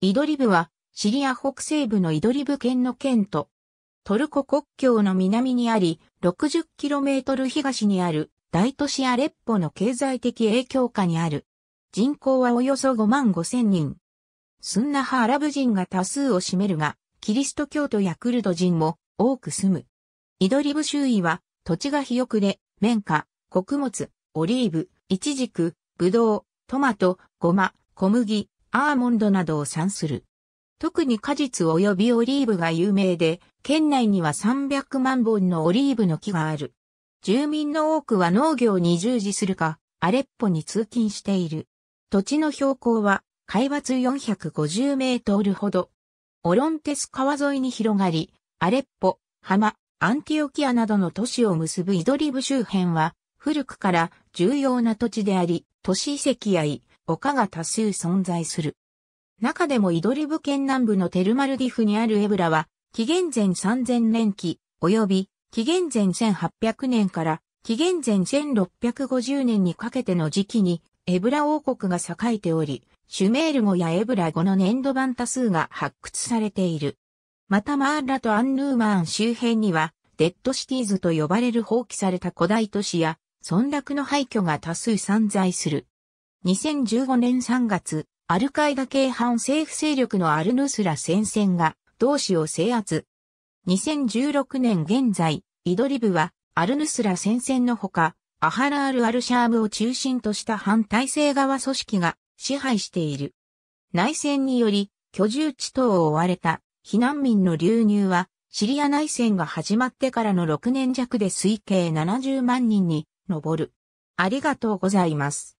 イドリブは、シリア北西部のイドリブ県の県都。トルコ国境の南にあり、60km 東にある大都市アレッポの経済的影響下にある。人口はおよそ5万5千人。スンナ派アラブ人が多数を占めるが、キリスト教徒やクルド人も多く住む。イドリブ周囲は土地が肥沃で、綿花、穀物、オリーブ、イチジク、ブドウ、トマト、ゴマ、小麦、アーモンドなどを産する。特に果実及びオリーブが有名で、県内には300万本のオリーブの木がある。住民の多くは農業に従事するか、アレッポに通勤している。土地の標高は、海抜450メートルほど。オロンテス川沿いに広がり、アレッポ、浜、アンティオキアなどの都市を結ぶイドリブ周辺は、古くから重要な土地であり、都市遺跡や遺丘が多数存在する。中でもイドリブ県南部のテルマルディフにあるエブラは、紀元前3000年期、及び紀元前1800年から紀元前1650年にかけての時期に、エブラ王国が栄えており、シュメール語やエブラ語の粘土版多数が発掘されている。またマーラとアンヌーマーン周辺には、デッドシティーズと呼ばれる放棄された古代都市や、村落の廃墟が多数散在する。2015年3月、アルカイダ系反政府勢力のアルヌスラ戦線が同市を制圧。2016年現在、イドリブはアルヌスラ戦線のほか、アハラール・アルシャームを中心とした反体制側組織が支配している。内戦により居住地等を追われた避難民の流入はシリア内戦が始まってからの6年弱で推計70万人に上る。ありがとうございます。